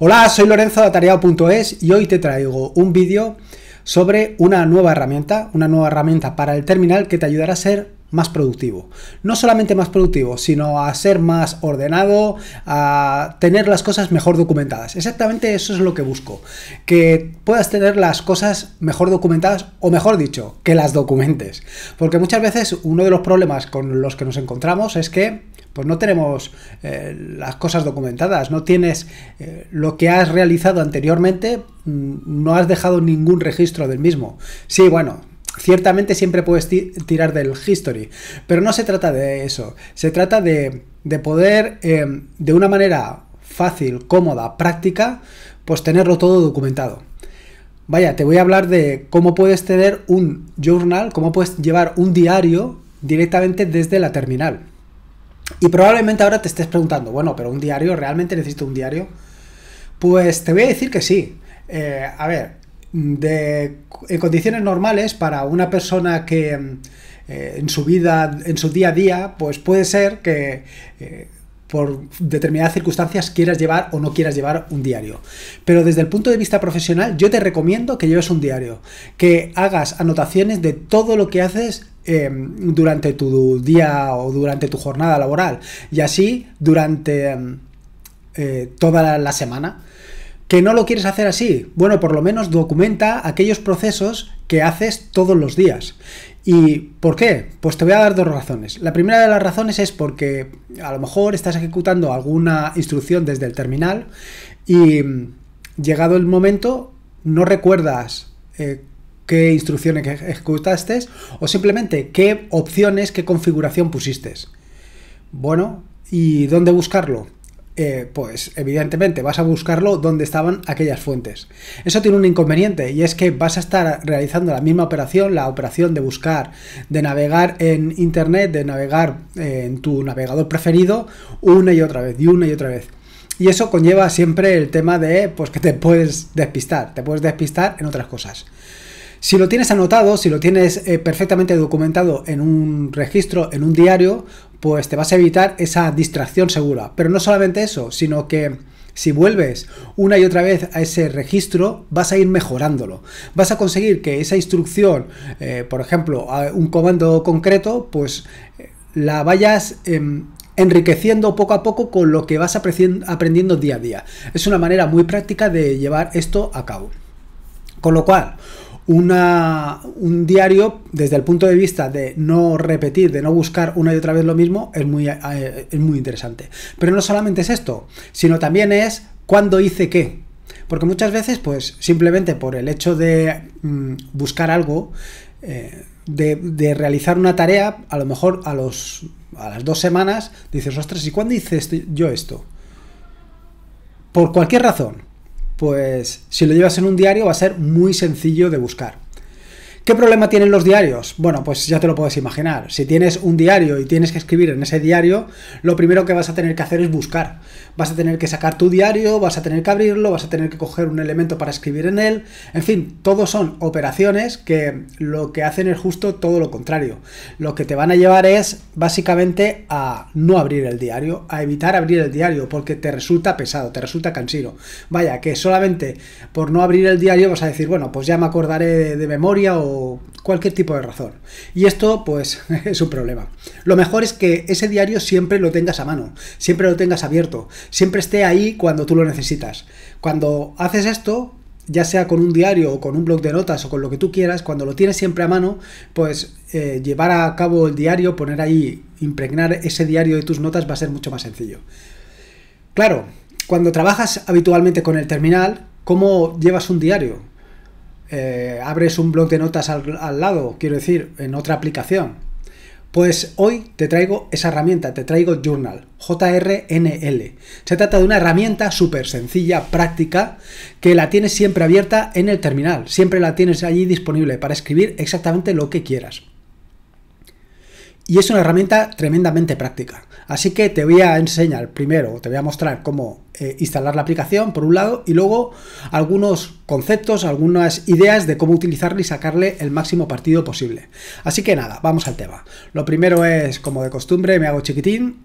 Hola, soy Lorenzo de Atareado.es y hoy te traigo un vídeo sobre una nueva herramienta, una nueva herramienta para el terminal que te ayudará a ser más productivo. No solamente más productivo, sino a ser más ordenado, a tener las cosas mejor documentadas. Exactamente eso es lo que busco. Que puedas tener las cosas mejor documentadas, o mejor dicho, que las documentes. Porque muchas veces uno de los problemas con los que nos encontramos es que pues no tenemos eh, las cosas documentadas, no tienes eh, lo que has realizado anteriormente, mm, no has dejado ningún registro del mismo. Sí, bueno, Ciertamente siempre puedes tirar del history, pero no se trata de eso. Se trata de, poder, em, de una manera fácil, cómoda, práctica, pues tenerlo todo documentado. Vaya, te voy a hablar de cómo puedes tener un journal, cómo puedes llevar un diario directamente desde la terminal. Y probablemente ahora te estés preguntando, bueno, pero un diario, ¿realmente necesito un diario? Pues te voy a decir que sí. Eh, a ver, de, en condiciones normales para una persona que eh, en su vida, en su día a día, pues puede ser que eh, por determinadas circunstancias quieras llevar o no quieras llevar un diario. Pero desde el punto de vista profesional, yo te recomiendo que lleves un diario, que hagas anotaciones de todo lo que haces em, durante tu día o durante tu jornada laboral y así durante em, eh, toda la semana. ¿Que no lo quieres hacer así? Bueno, por lo menos documenta aquellos procesos que haces todos los días. ¿Y por qué? Pues te voy a dar dos razones. La primera de las razones es porque a lo mejor estás ejecutando alguna instrucción desde el terminal y mm, llegado el momento no recuerdas eh, qué instrucción ejecutaste o simplemente qué opciones, qué configuración pusiste. Bueno, ¿y dónde buscarlo? Eh, pues evidentemente vas a buscarlo donde estaban aquellas fuentes. Eso tiene un inconveniente y es que vas a estar realizando la misma operación, la operación de buscar, de navegar en Internet, de navegar eh, en tu navegador preferido una y otra vez, y una y otra vez. Y eso conlleva siempre el tema de pues, que te puedes despistar, te puedes despistar en otras cosas. Si lo tienes anotado, si lo tienes eh, perfectamente documentado en un registro, en un diario, pues te vas a evitar esa distracción segura. Pero no solamente eso, sino que si vuelves una y otra vez a ese registro, vas a ir mejorándolo. Vas a conseguir que esa instrucción, eh, por ejemplo, a un comando concreto, pues eh, la vayas... Em, enriqueciendo poco a poco con lo que vas aprendiendo día a día. Es una manera muy práctica de llevar esto a cabo. Con lo cual, una, un diario desde el punto de vista de no repetir, de no buscar una y otra vez lo mismo, es muy, eh, es muy interesante. Pero no solamente es esto, sino también es cuándo hice qué. Porque muchas veces, pues simplemente por el hecho de mm, buscar algo, eh, de, realizar una tarea, a lo mejor a, los, a las dos semanas dices, ostras, ¿y cuándo hice yo esto? Por cualquier razón, pues si lo llevas en un diario va a ser muy sencillo de buscar. ¿Qué problema tienen los diarios? Bueno, pues ya te lo puedes imaginar. Si tienes un diario y tienes que escribir en ese diario, lo primero que vas a tener que hacer es buscar. Vas a tener que sacar tu diario, vas a tener que abrirlo, vas a tener que coger un elemento para escribir en él. En fin, todo son operaciones que lo que hacen es justo todo lo contrario. Lo que te van a llevar es básicamente a no abrir el diario, a evitar abrir el diario porque te resulta pesado, te resulta cansino. Vaya, que solamente por no abrir el diario vas a decir, bueno, pues ya me acordaré de, de memoria o cualquier tipo de razón. Y esto, pues, es un problema. Lo mejor es que ese diario siempre lo tengas a mano, siempre lo tengas abierto, siempre esté ahí cuando tú lo necesitas. Cuando haces esto, ya sea con un diario o con un blog de notas o con lo que tú quieras, cuando lo tienes siempre a mano, pues eh, llevar a cabo el diario, poner ahí, impregnar ese diario de tus notas va a ser mucho más sencillo. Claro, cuando trabajas habitualmente con el terminal, ¿cómo llevas un diario? Eh, abres un blog de notas al, al lado, quiero decir, en otra aplicación. Pues hoy te traigo esa herramienta, te traigo Journal, JRNL. Se trata de una herramienta súper sencilla, práctica, que la tienes siempre abierta en el terminal, siempre la tienes allí disponible para escribir exactamente lo que quieras. Y es una herramienta tremendamente práctica. Así que te voy a enseñar primero, te voy a mostrar cómo eh, instalar la aplicación por un lado y luego algunos conceptos, algunas ideas de cómo utilizarla y sacarle el máximo partido posible. Así que nada, vamos al tema. Lo primero es, como de costumbre, me hago chiquitín,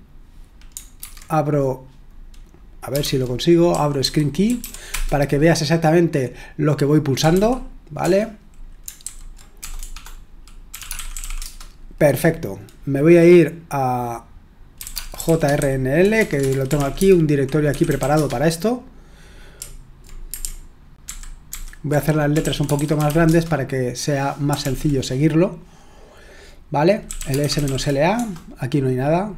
abro a ver si lo consigo, abro Screen Key para que veas exactamente lo que voy pulsando, ¿vale? Perfecto, me voy a ir a JRNL, que lo tengo aquí, un directorio aquí preparado para esto. Voy a hacer las letras un poquito más grandes para que sea más sencillo seguirlo. ¿Vale? ls-la, aquí no hay nada.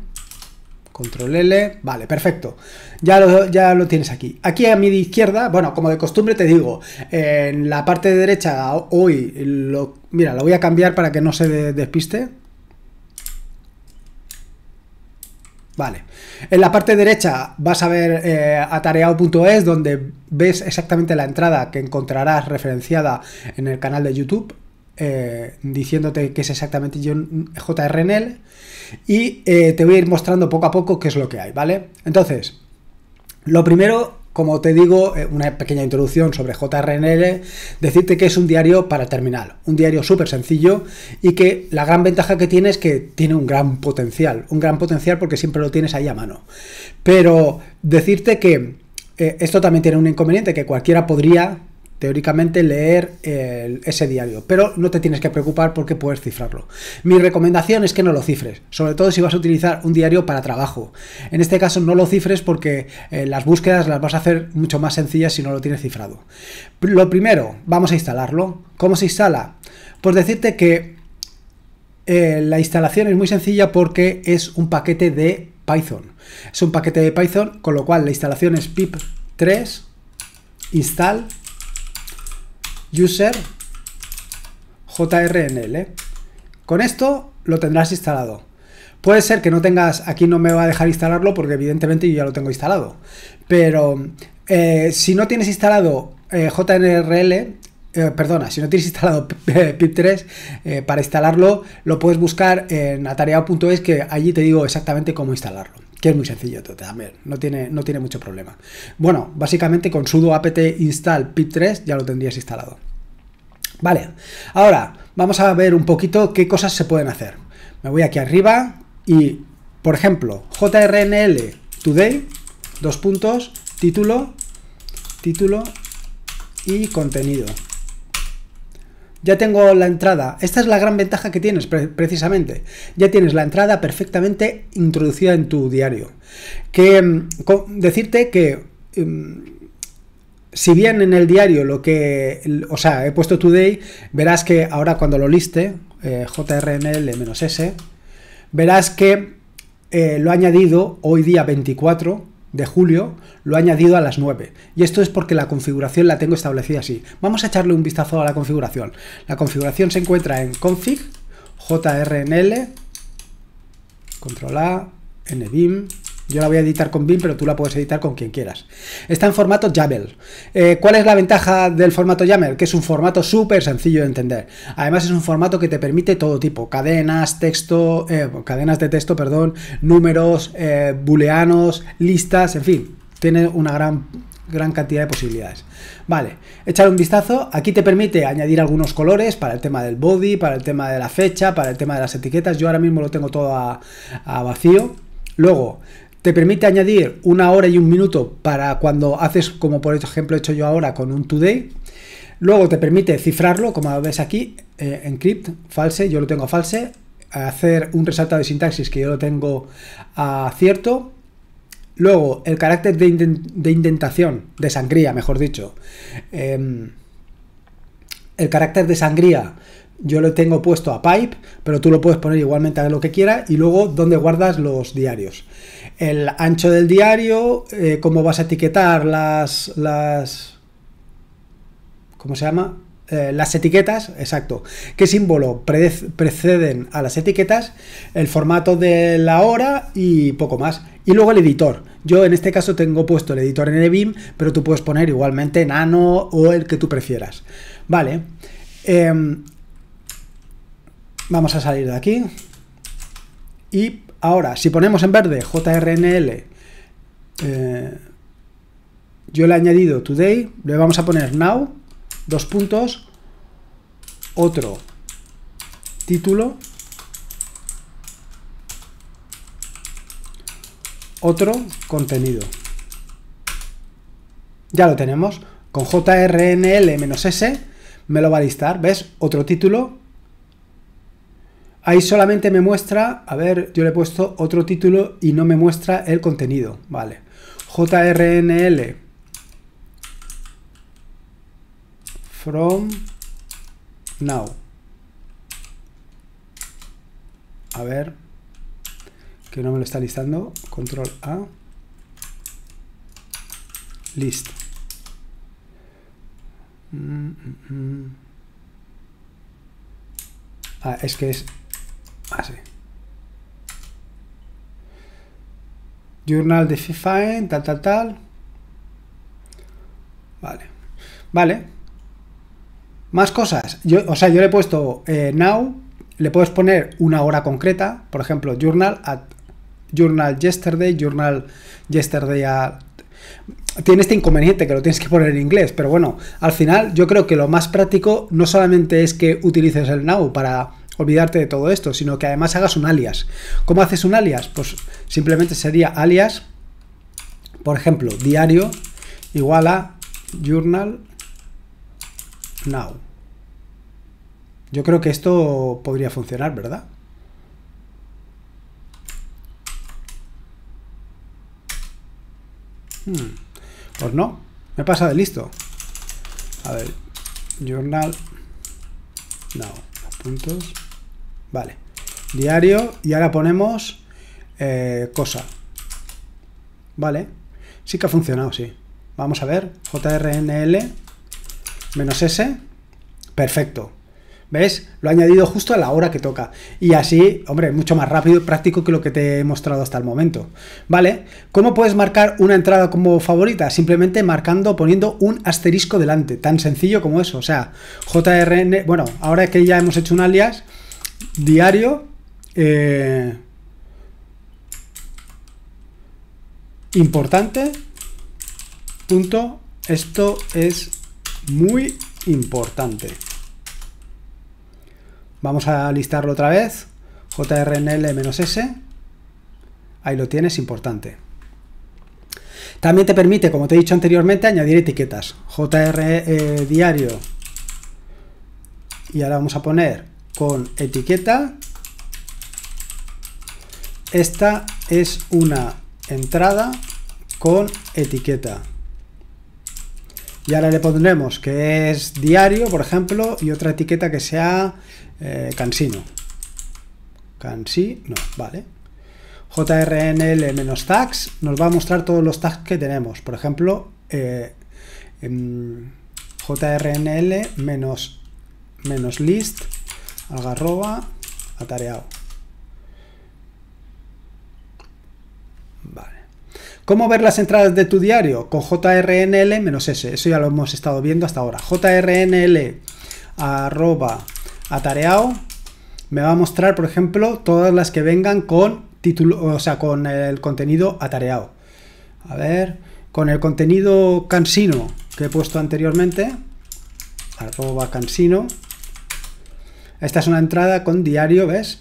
Control L, vale, perfecto. Ya lo, ya lo tienes aquí. Aquí a mi izquierda, bueno, como de costumbre te digo, en la parte derecha hoy, lo, mira, lo voy a cambiar para que no se despiste. Vale. En la parte derecha vas a ver eh, atareado.es donde ves exactamente la entrada que encontrarás referenciada en el canal de YouTube eh, diciéndote que es exactamente JRNL y eh, te voy a ir mostrando poco a poco qué es lo que hay, ¿vale? Entonces, lo primero como te digo, eh, una pequeña introducción sobre JRNL, decirte que es un diario para terminal, un diario súper sencillo y que la gran ventaja que tiene es que tiene un gran potencial, un gran potencial porque siempre lo tienes ahí a mano. Pero decirte que eh, esto también tiene un inconveniente, que cualquiera podría teóricamente leer ese diario, pero no te tienes que preocupar porque puedes cifrarlo. Mi recomendación es que no lo cifres, sobre todo si vas a utilizar un diario para trabajo. En este caso no lo cifres porque eh, las búsquedas las vas a hacer mucho más sencillas si no lo tienes cifrado. Lo primero, vamos a instalarlo. ¿Cómo se instala? Pues decirte que eh, la instalación es muy sencilla porque es un paquete de Python. Es un paquete de Python, con lo cual la instalación es pip3 install user jrnl. Con esto lo tendrás instalado. Puede ser que no tengas, aquí no me va a dejar instalarlo porque evidentemente yo ya lo tengo instalado. Pero eh, si no tienes instalado eh, jrnl, JNRL, eh, perdona, si no tienes instalado PIP3, para instalarlo lo puedes buscar en atareado.es que allí te digo exactamente cómo instalarlo que es muy sencillo también, no tiene, no tiene mucho problema. Bueno, básicamente con sudo apt install pip3 ya lo tendrías instalado. Vale, ahora vamos a ver un poquito qué cosas se pueden hacer. Me voy aquí arriba y, por ejemplo, jrnl today, dos puntos, título, título y contenido ya tengo la entrada. Esta es la gran ventaja que tienes precisamente. Ya tienes la entrada perfectamente introducida en tu diario. Que mm, decirte que mm, si bien en el diario lo que, o sea, he puesto today, verás que ahora cuando lo liste, eh, jrml-s, verás que eh, lo ha añadido hoy día 24 de julio lo ha añadido a las 9. Y esto es porque la configuración la tengo establecida así. Vamos a echarle un vistazo a la configuración. La configuración se encuentra en config, jrnl, control A, ndim. Yo la voy a editar con BIM, pero tú la puedes editar con quien quieras. Está en formato YAML. Eh, ¿Cuál es la ventaja del formato YAML? Que es un formato súper sencillo de entender. Además es un formato que te permite todo tipo. Cadenas, texto, eh, cadenas de texto, perdón, números, eh, booleanos, listas, en fin. Tiene una gran gran cantidad de posibilidades. Vale, echar un vistazo. Aquí te permite añadir algunos colores para el tema del body, para el tema de la fecha, para el tema de las etiquetas. Yo ahora mismo lo tengo todo a, a vacío. Luego, te permite añadir una hora y un minuto para cuando haces, como por ejemplo he hecho yo ahora con un today. Luego te permite cifrarlo, como ves aquí, eh, encrypt, false, yo lo tengo a false, hacer un resaltado de sintaxis que yo lo tengo a cierto. Luego, el carácter de, indentación, de sangría, mejor dicho. Em, el carácter de sangría yo lo tengo puesto a pipe, pero tú lo puedes poner igualmente a lo que quieras y luego dónde guardas los diarios el ancho del diario, eh, cómo vas a etiquetar las, las ¿cómo se llama? Eh, las etiquetas, exacto, qué símbolo preceden a las etiquetas, el formato de la hora y poco más. Y luego el editor. Yo en este caso tengo puesto el editor en EBIM, pero tú puedes poner igualmente Nano o el que tú prefieras. Vale. Em, vamos a salir de aquí. Y Ahora, si ponemos en verde JRNL, eh, yo le he añadido today, le vamos a poner now, dos puntos, otro título, otro contenido. Ya lo tenemos. Con JRNL-S me lo va a listar, ¿ves? Otro título, Ahí solamente me muestra, a ver, yo le he puesto otro título y no me muestra el contenido, vale. JRNL from now. A ver, que no me lo está listando. Control A. List. Mm, mm, mm. Ah, es que es Así. Ah, journal de FIFA, tal, tal, tal. Vale. Vale. Más cosas. Yo, o sea, yo le he puesto eh, now, le puedes poner una hora concreta, por ejemplo, journal at journal yesterday, journal yesterday at... Tiene este inconveniente que lo tienes que poner en inglés, pero bueno, al final yo creo que lo más práctico no solamente es que utilices el now para olvidarte de todo esto, sino que además hagas un alias. ¿Cómo haces un alias? Pues simplemente sería alias, por ejemplo, diario igual a journal now. Yo creo que esto podría funcionar, ¿verdad? Hmm. Pues no, me pasa de listo. A ver, journal now. puntos. Vale, diario y ahora ponemos eh, cosa. Vale, sí que ha funcionado, sí. Vamos a ver, jrnl menos s, perfecto. ¿Ves? Lo ha añadido justo a la hora que toca. Y así, hombre, mucho más rápido y práctico que lo que te he mostrado hasta el momento. ¿Vale? ¿Cómo puedes marcar una entrada como favorita? Simplemente marcando, poniendo un asterisco delante. Tan sencillo como eso. O sea, JRN... Bueno, ahora que ya hemos hecho un alias, diario eh, importante punto esto es muy importante vamos a listarlo otra vez jrnl-s ahí lo tienes importante también te permite como te he dicho anteriormente añadir etiquetas jr e, eh, diario y ahora vamos a poner con etiqueta. Esta es una entrada con etiqueta. Y ahora le pondremos que es diario, por ejemplo, y otra etiqueta que sea eh, cansino. Cansino, vale. JRNL-tags nos va a mostrar todos los tags que tenemos. Por ejemplo, eh, em, menos list algarroba, atareado. Vale. ¿Cómo ver las entradas de tu diario? Con jrnl-s. Eso ya lo hemos estado viendo hasta ahora. jrnl arroba atareado me va a mostrar, por ejemplo, todas las que vengan con título, o sea, con el contenido atareado. A ver, con el contenido cansino que he puesto anteriormente, arroba cansino, esta es una entrada con diario, ¿ves?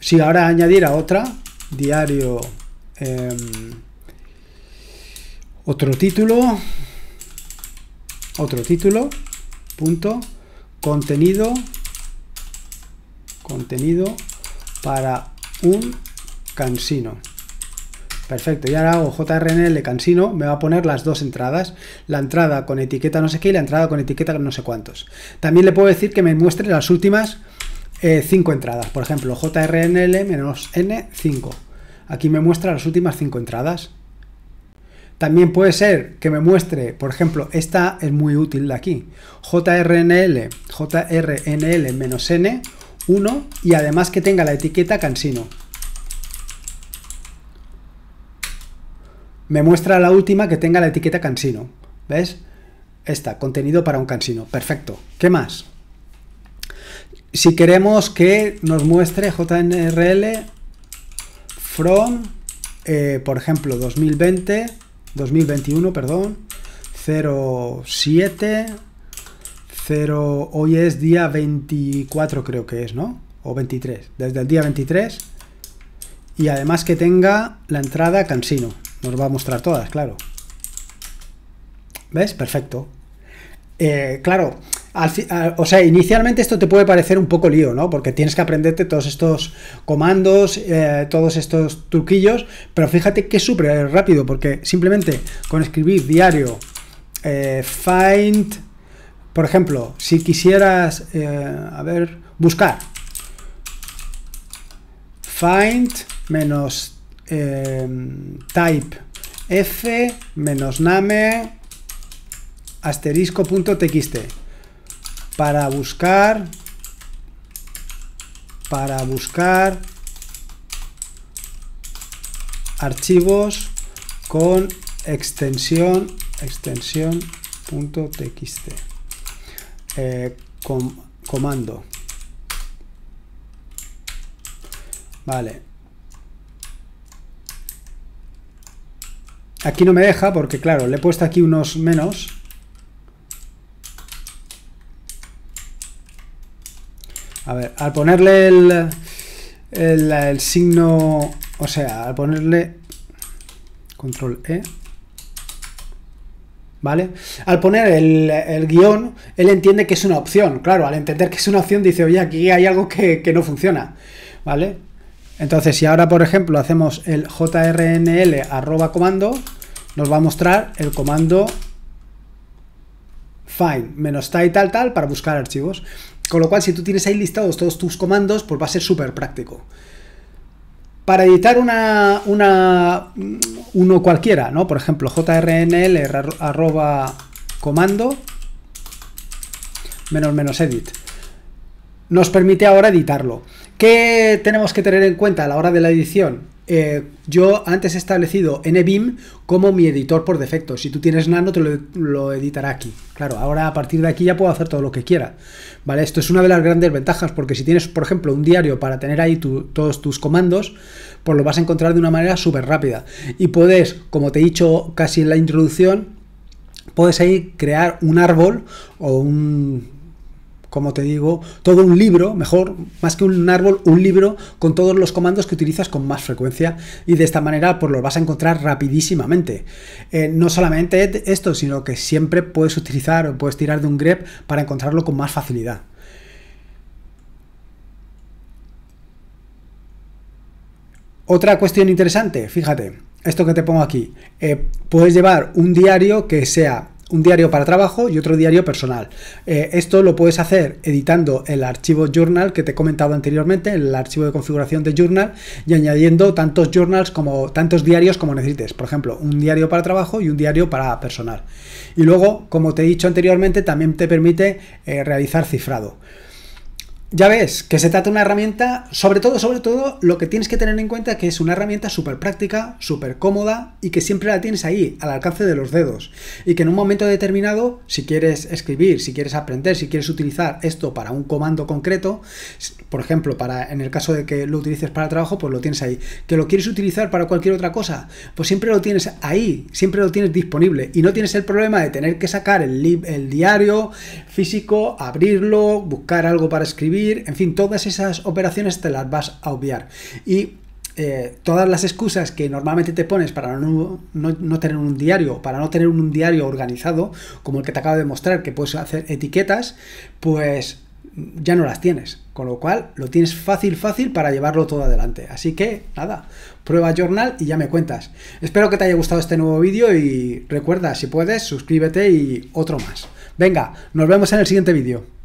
Si ahora añadiera otra, diario, em, otro título, otro título, punto, contenido, contenido para un cansino. Perfecto, y ahora hago JRNL Cansino, me va a poner las dos entradas, la entrada con etiqueta no sé qué y la entrada con etiqueta no sé cuántos. También le puedo decir que me muestre las últimas eh, cinco entradas, por ejemplo, JRNL-N5. Aquí me muestra las últimas cinco entradas. También puede ser que me muestre, por ejemplo, esta es muy útil de aquí, JRNL, JRNL-N1 y además que tenga la etiqueta Cansino. me muestra la última que tenga la etiqueta cansino. ¿Ves? Esta, contenido para un cansino. Perfecto. ¿Qué más? Si queremos que nos muestre JNRL from, eh, por ejemplo, 2020, 2021, perdón, 07, 0, hoy es día 24 creo que es, ¿no? O 23, desde el día 23. Y además que tenga la entrada cansino, nos va a mostrar todas, claro. ¿Ves? Perfecto. Eh, claro, o sea, inicialmente esto te puede parecer un poco lío, ¿no? Porque tienes que aprenderte todos estos comandos, eh, todos estos truquillos, pero fíjate que es súper rápido, porque simplemente con escribir diario eh, find, por ejemplo, si quisieras, a ver, buscar, find menos Em, type f menos name asterisco.txt para buscar para buscar archivos con extensión extensión .txt eh, comando vale Aquí no me deja porque, claro, le he puesto aquí unos menos. A ver, al ponerle el, signo, o sea, al ponerle control E, ¿vale? Al poner el, guión, él entiende que es una opción, claro, al entender que es una opción dice, oye, aquí hay algo que, que no funciona, ¿vale? Entonces, si ahora, por ejemplo, hacemos el jrnl arroba comando, nos va a mostrar el comando find menos tal y tal tal para buscar archivos. Con lo cual, si tú tienes ahí listados todos tus comandos, pues va a ser súper práctico. Para editar una, una, uno cualquiera, ¿no? Por ejemplo, jrnl arroba comando menos menos edit nos permite ahora editarlo. ¿Qué tenemos que tener en cuenta a la hora de la edición? Eh, yo antes he establecido NBIM como mi editor por defecto. Si tú tienes Nano, te lo, editará aquí. Claro, ahora a partir de aquí ya puedo hacer todo lo que quiera. ¿Vale? Esto es una de las grandes ventajas, porque si tienes, por ejemplo, un diario para tener ahí todos tus comandos, pues lo vas a encontrar de una manera súper rápida. Y puedes, como te he dicho casi en la introducción, puedes ahí crear un árbol o un como te digo, todo un libro, mejor, más que un árbol, un libro con todos los comandos que utilizas con más frecuencia y de esta manera pues lo vas a encontrar rapidísimamente. Eh, no solamente esto, sino que siempre puedes utilizar o puedes tirar de un grep para encontrarlo con más facilidad. Otra cuestión interesante, fíjate, esto que te pongo aquí, eh, puedes llevar un diario que sea un diario para trabajo y otro diario personal. Eh, esto lo puedes hacer editando el archivo journal que te he comentado anteriormente, el archivo de configuración de journal y añadiendo tantos journals como tantos diarios como necesites. Por ejemplo, un diario para trabajo y un diario para personal. Y luego, como te he dicho anteriormente, también te permite eh, realizar cifrado. Ya ves, que se trata de una herramienta, sobre todo, sobre todo, lo que tienes que tener en cuenta que es una herramienta súper práctica, súper cómoda y que siempre la tienes ahí, al alcance de los dedos. Y que en un momento determinado, si quieres escribir, si quieres aprender, si quieres utilizar esto para un comando concreto, por ejemplo, para en el caso de que lo utilices para trabajo, pues lo tienes ahí. Que lo quieres utilizar para cualquier otra cosa, pues siempre lo tienes ahí, siempre lo tienes disponible. Y no tienes el problema de tener que sacar el, el diario físico, abrirlo, buscar algo para escribir en fin, todas esas operaciones te las vas a obviar. Y eh, todas las excusas que normalmente te pones para no, no, tener un diario, para no tener un diario organizado, como el que te acabo de mostrar, que puedes hacer etiquetas, pues ya no las tienes. Con lo cual lo tienes fácil, fácil para llevarlo todo adelante. Así que nada, prueba Journal y ya me cuentas. Espero que te haya gustado este nuevo vídeo y recuerda, si puedes, suscríbete y otro más. Venga, nos vemos en el siguiente vídeo.